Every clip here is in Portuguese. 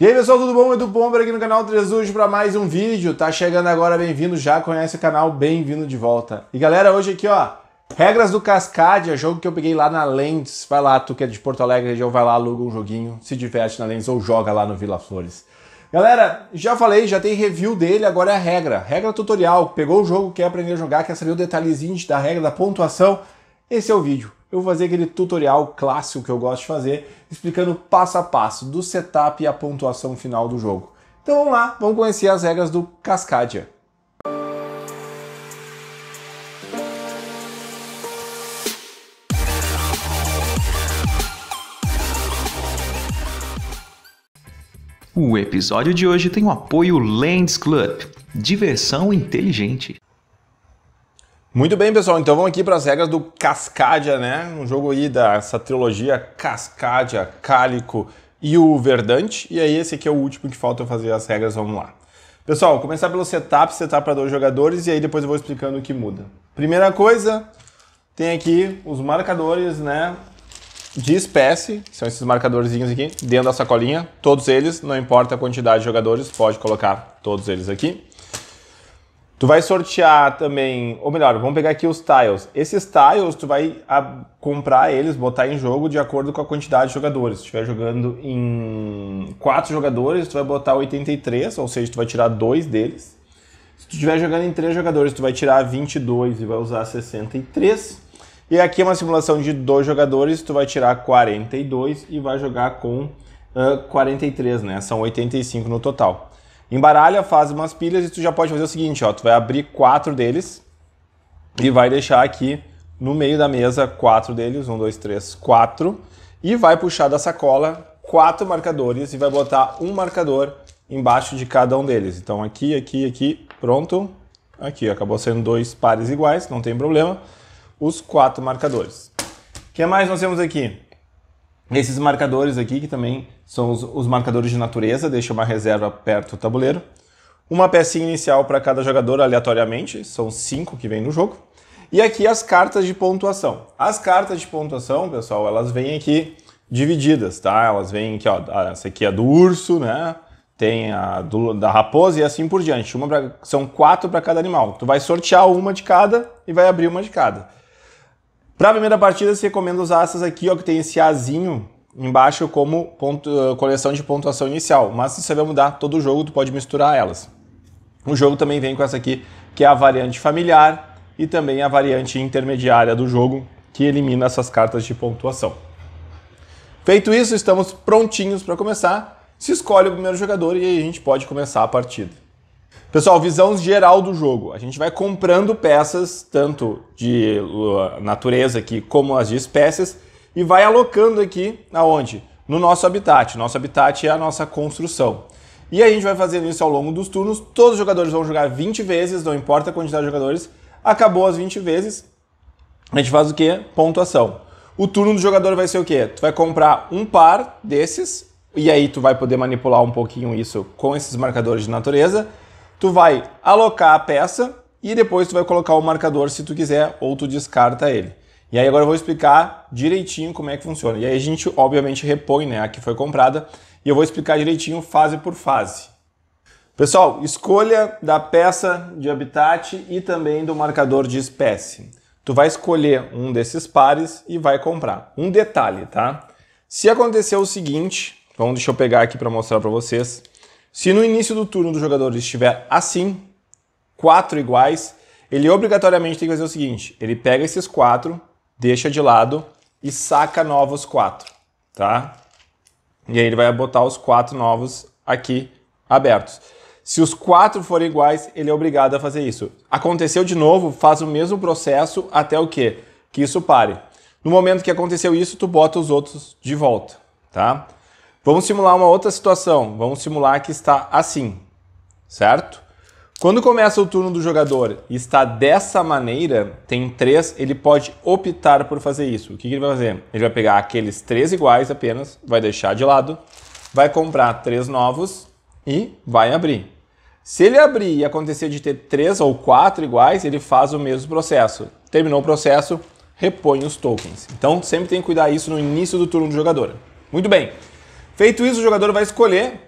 E aí pessoal, tudo bom? Edu Bomber aqui no canal 3 hoje para mais um vídeo. Tá chegando agora, bem-vindo, já conhece o canal, bem-vindo de volta. E galera, hoje aqui ó, regras do Cascadia, é jogo que eu peguei lá na Lens Vai lá, tu que é de Porto Alegre, região, vai lá, aluga um joguinho, se diverte na Lens ou joga lá no Vila Flores. Galera, já falei, já tem review dele, agora é a regra. Regra tutorial, pegou o jogo, quer aprender a jogar, quer saber o detalhezinho da regra, da pontuação, esse é o vídeo eu vou fazer aquele tutorial clássico que eu gosto de fazer, explicando passo a passo do setup e a pontuação final do jogo. Então vamos lá, vamos conhecer as regras do Cascadia. O episódio de hoje tem o apoio Lands Club, diversão inteligente. Muito bem, pessoal. Então vamos aqui para as regras do Cascadia, né? Um jogo aí dessa trilogia Cascadia, Cálico e o Verdante. E aí esse aqui é o último que falta eu fazer as regras, vamos lá. Pessoal, começar pelo setup, setup para dois jogadores e aí depois eu vou explicando o que muda. Primeira coisa, tem aqui os marcadores, né? De espécie, que são esses marcadorzinhos aqui, dentro da sacolinha, todos eles, não importa a quantidade de jogadores, pode colocar todos eles aqui. Tu vai sortear também, ou melhor, vamos pegar aqui os tiles. Esses tiles, tu vai comprar eles, botar em jogo de acordo com a quantidade de jogadores. Se estiver jogando em quatro jogadores, tu vai botar 83, ou seja, tu vai tirar dois deles. Se tu estiver jogando em três jogadores, tu vai tirar 22 e vai usar 63. E aqui é uma simulação de dois jogadores, tu vai tirar 42 e vai jogar com uh, 43, né? São 85 no total. Embaralha, faz umas pilhas e tu já pode fazer o seguinte, ó, tu vai abrir quatro deles e vai deixar aqui no meio da mesa quatro deles, um, dois, três, quatro, e vai puxar da sacola quatro marcadores e vai botar um marcador embaixo de cada um deles. Então aqui, aqui, aqui, pronto. Aqui, acabou sendo dois pares iguais, não tem problema. Os quatro marcadores. O que mais nós temos aqui? Esses marcadores aqui, que também são os, os marcadores de natureza, deixa uma reserva perto do tabuleiro. Uma pecinha inicial para cada jogador aleatoriamente, são cinco que vem no jogo. E aqui as cartas de pontuação. As cartas de pontuação, pessoal, elas vêm aqui divididas, tá? Elas vêm aqui, ó, ah, essa aqui é do urso, né? Tem a do, da raposa e assim por diante. Uma pra, são quatro para cada animal. Tu vai sortear uma de cada e vai abrir uma de cada. Para a primeira partida, se recomenda usar essas aqui, ó, que tem esse Azinho embaixo como ponto, eh, coleção de pontuação inicial. Mas se você vai mudar todo o jogo, tu pode misturar elas. O jogo também vem com essa aqui, que é a variante familiar e também a variante intermediária do jogo, que elimina essas cartas de pontuação. Feito isso, estamos prontinhos para começar. Se escolhe o primeiro jogador e aí a gente pode começar a partida. Pessoal, visão geral do jogo. A gente vai comprando peças, tanto de uh, natureza aqui como as de espécies, e vai alocando aqui aonde? No nosso habitat. Nosso habitat é a nossa construção. E a gente vai fazendo isso ao longo dos turnos. Todos os jogadores vão jogar 20 vezes, não importa a quantidade de jogadores. Acabou as 20 vezes, a gente faz o quê? Pontuação. O turno do jogador vai ser o quê? Tu vai comprar um par desses, e aí tu vai poder manipular um pouquinho isso com esses marcadores de natureza tu vai alocar a peça e depois tu vai colocar o marcador se tu quiser ou tu descarta ele. E aí agora eu vou explicar direitinho como é que funciona. E aí a gente obviamente repõe né, a que foi comprada e eu vou explicar direitinho fase por fase. Pessoal, escolha da peça de habitat e também do marcador de espécie. Tu vai escolher um desses pares e vai comprar. Um detalhe, tá? Se acontecer o seguinte, vamos deixa eu pegar aqui para mostrar para vocês. Se no início do turno do jogador estiver assim, quatro iguais, ele obrigatoriamente tem que fazer o seguinte: ele pega esses quatro, deixa de lado e saca novos quatro, tá? E aí ele vai botar os quatro novos aqui abertos. Se os quatro forem iguais, ele é obrigado a fazer isso. Aconteceu de novo, faz o mesmo processo até o quê? Que isso pare. No momento que aconteceu isso, tu bota os outros de volta, tá? Vamos simular uma outra situação. Vamos simular que está assim, certo? Quando começa o turno do jogador e está dessa maneira, tem três, ele pode optar por fazer isso. O que, que ele vai fazer? Ele vai pegar aqueles três iguais apenas, vai deixar de lado, vai comprar três novos e vai abrir. Se ele abrir e acontecer de ter três ou quatro iguais, ele faz o mesmo processo. Terminou o processo, repõe os tokens. Então sempre tem que cuidar isso no início do turno do jogador. Muito bem. Feito isso, o jogador vai escolher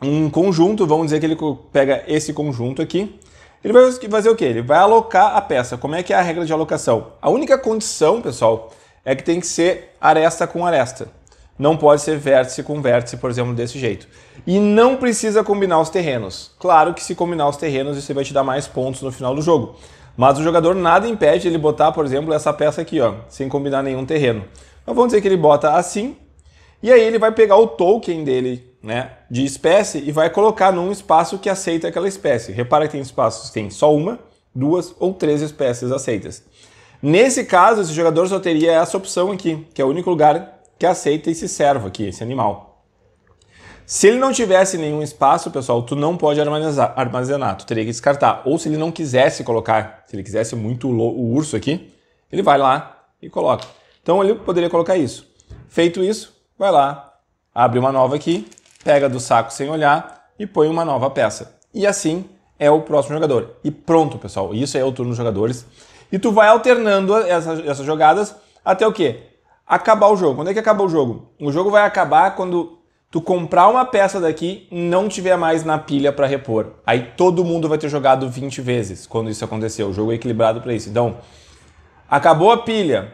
um conjunto, vamos dizer que ele pega esse conjunto aqui. Ele vai fazer o quê? Ele vai alocar a peça. Como é que é a regra de alocação? A única condição, pessoal, é que tem que ser aresta com aresta. Não pode ser vértice com vértice, por exemplo, desse jeito. E não precisa combinar os terrenos. Claro que se combinar os terrenos, isso vai te dar mais pontos no final do jogo. Mas o jogador nada impede ele botar, por exemplo, essa peça aqui, ó, sem combinar nenhum terreno. Então vamos dizer que ele bota assim, e aí ele vai pegar o token dele, né, de espécie e vai colocar num espaço que aceita aquela espécie. Repara que tem espaços que tem só uma, duas ou três espécies aceitas. Nesse caso, esse jogador só teria essa opção aqui, que é o único lugar que aceita esse servo aqui, esse animal. Se ele não tivesse nenhum espaço, pessoal, tu não pode armazenar, armazenar, tu teria que descartar. Ou se ele não quisesse colocar, se ele quisesse muito o urso aqui, ele vai lá e coloca. Então ele poderia colocar isso. Feito isso, vai lá, abre uma nova aqui, pega do saco sem olhar e põe uma nova peça. E assim é o próximo jogador. E pronto, pessoal, isso é o turno dos jogadores. E tu vai alternando essas, essas jogadas até o quê? Acabar o jogo. Quando é que acaba o jogo? O jogo vai acabar quando tu comprar uma peça daqui não tiver mais na pilha para repor. Aí todo mundo vai ter jogado 20 vezes quando isso acontecer. O jogo é equilibrado para isso. Então, acabou a pilha,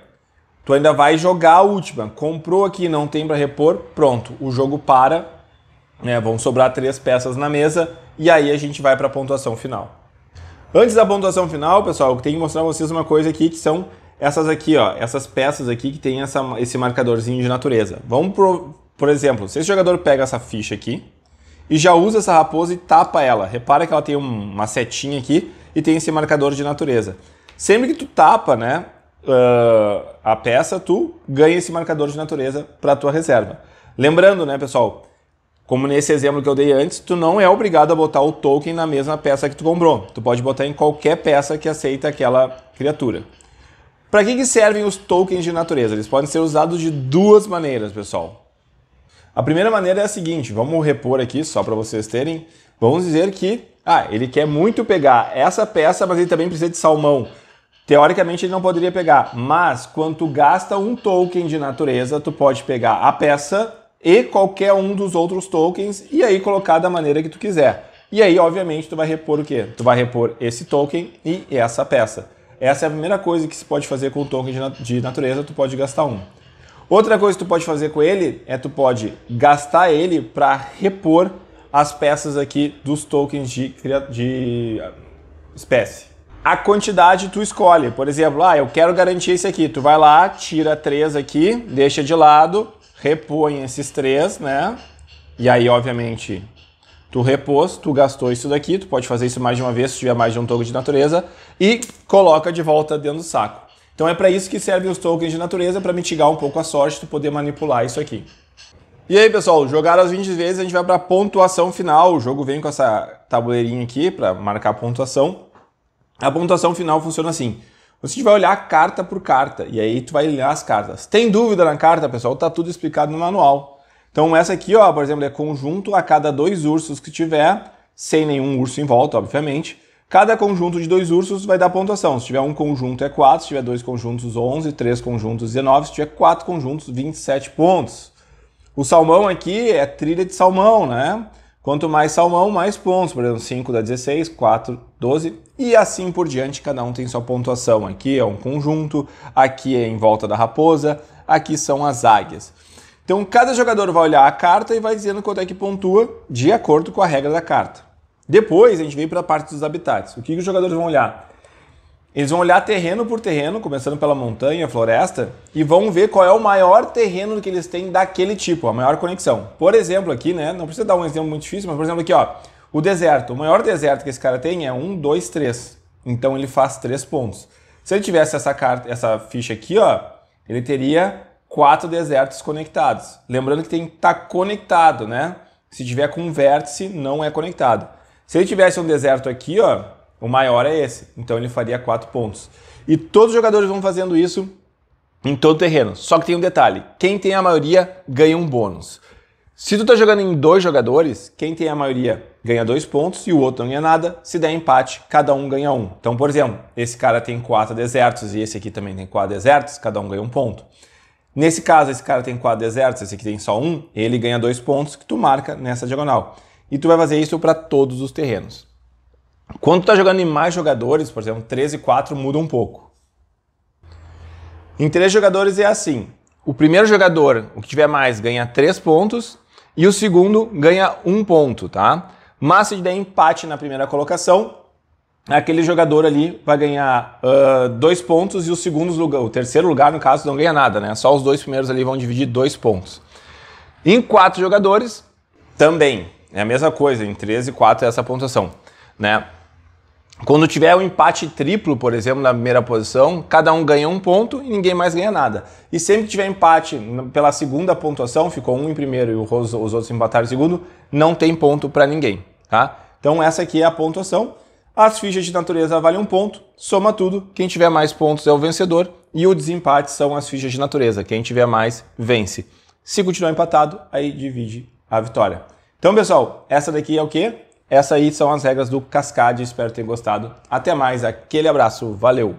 Tu ainda vai jogar a última. Comprou aqui, não tem para repor, pronto. O jogo para, né? Vão sobrar três peças na mesa e aí a gente vai para a pontuação final. Antes da pontuação final, pessoal, eu tenho que mostrar vocês uma coisa aqui que são essas aqui, ó, essas peças aqui que tem essa, esse marcadorzinho de natureza. Vamos pro, por exemplo, se esse jogador pega essa ficha aqui e já usa essa raposa e tapa ela. Repara que ela tem uma setinha aqui e tem esse marcador de natureza. Sempre que tu tapa, né, uh, a peça, tu ganha esse marcador de natureza para tua reserva. Lembrando, né, pessoal, como nesse exemplo que eu dei antes, tu não é obrigado a botar o token na mesma peça que tu comprou. Tu pode botar em qualquer peça que aceita aquela criatura. Para que, que servem os tokens de natureza? Eles podem ser usados de duas maneiras, pessoal. A primeira maneira é a seguinte, vamos repor aqui só para vocês terem. Vamos dizer que, ah, ele quer muito pegar essa peça, mas ele também precisa de salmão. Teoricamente ele não poderia pegar, mas quando tu gasta um token de natureza, tu pode pegar a peça e qualquer um dos outros tokens e aí colocar da maneira que tu quiser. E aí, obviamente, tu vai repor o quê? Tu vai repor esse token e essa peça. Essa é a primeira coisa que se pode fazer com o token de natureza, tu pode gastar um. Outra coisa que tu pode fazer com ele é tu pode gastar ele para repor as peças aqui dos tokens de, de ah, espécie a quantidade tu escolhe. Por exemplo, ah, eu quero garantir esse aqui. Tu vai lá, tira três aqui, deixa de lado, repõe esses três, né? E aí, obviamente, tu repôs, tu gastou isso daqui, tu pode fazer isso mais de uma vez se tiver mais de um token de natureza, e coloca de volta dentro do saco. Então é para isso que servem os tokens de natureza, para mitigar um pouco a sorte, tu poder manipular isso aqui. E aí, pessoal, jogaram as 20 vezes, a gente vai para pontuação final. O jogo vem com essa tabuleirinha aqui para marcar a pontuação. A pontuação final funciona assim. Você vai olhar carta por carta, e aí tu vai olhar as cartas. Tem dúvida na carta, pessoal? Tá tudo explicado no manual. Então essa aqui, ó, por exemplo, é conjunto a cada dois ursos que tiver, sem nenhum urso em volta, obviamente. Cada conjunto de dois ursos vai dar pontuação. Se tiver um conjunto é 4, se tiver dois conjuntos 11, três conjuntos 19, se tiver quatro conjuntos 27 pontos. O salmão aqui é trilha de salmão, né? Quanto mais salmão, mais pontos. Por exemplo, 5 dá 16, 4, 12 e assim por diante. Cada um tem sua pontuação. Aqui é um conjunto, aqui é em volta da raposa, aqui são as águias. Então, cada jogador vai olhar a carta e vai dizendo quanto é que pontua de acordo com a regra da carta. Depois, a gente vem para a parte dos habitats. O que, que os jogadores vão olhar? Eles vão olhar terreno por terreno, começando pela montanha, floresta, e vão ver qual é o maior terreno que eles têm daquele tipo, a maior conexão. Por exemplo, aqui, né? Não precisa dar um exemplo muito difícil, mas por exemplo, aqui, ó. O deserto. O maior deserto que esse cara tem é 1, 2, 3. Então ele faz 3 pontos. Se ele tivesse essa carta, essa ficha aqui, ó, ele teria quatro desertos conectados. Lembrando que tem que estar tá conectado, né? Se tiver com um vértice, não é conectado. Se ele tivesse um deserto aqui, ó, o maior é esse. Então ele faria quatro pontos. E todos os jogadores vão fazendo isso em todo o terreno. Só que tem um detalhe: quem tem a maioria ganha um bônus. Se tu tá jogando em dois jogadores, quem tem a maioria ganha dois pontos e o outro não ganha nada. Se der empate, cada um ganha um. Então, por exemplo, esse cara tem quatro desertos e esse aqui também tem quatro desertos, cada um ganha um ponto. Nesse caso, esse cara tem quatro desertos, esse aqui tem só um, ele ganha dois pontos que tu marca nessa diagonal. E tu vai fazer isso para todos os terrenos. Quando tu tá jogando em mais jogadores, por exemplo, 3 e 4 muda um pouco. Em 3 jogadores é assim: o primeiro jogador, o que tiver mais, ganha 3 pontos e o segundo ganha 1 um ponto, tá? Mas se der empate na primeira colocação, aquele jogador ali vai ganhar uh, dois pontos e o segundo lugar, o terceiro lugar, no caso, não ganha nada, né? Só os dois primeiros ali vão dividir dois pontos. Em quatro jogadores, também. É a mesma coisa, em 13 e 4 é essa pontuação, né? Quando tiver um empate triplo, por exemplo, na primeira posição, cada um ganha um ponto e ninguém mais ganha nada. E sempre que tiver empate pela segunda pontuação, ficou um em primeiro e os outros empataram em segundo, não tem ponto para ninguém, tá? Então essa aqui é a pontuação. As fichas de natureza valem um ponto, soma tudo, quem tiver mais pontos é o vencedor e o desempate são as fichas de natureza, quem tiver mais vence. Se continuar empatado, aí divide a vitória. Então, pessoal, essa daqui é o quê? Essas aí são as regras do Cascade, espero ter gostado. Até mais, aquele abraço, valeu!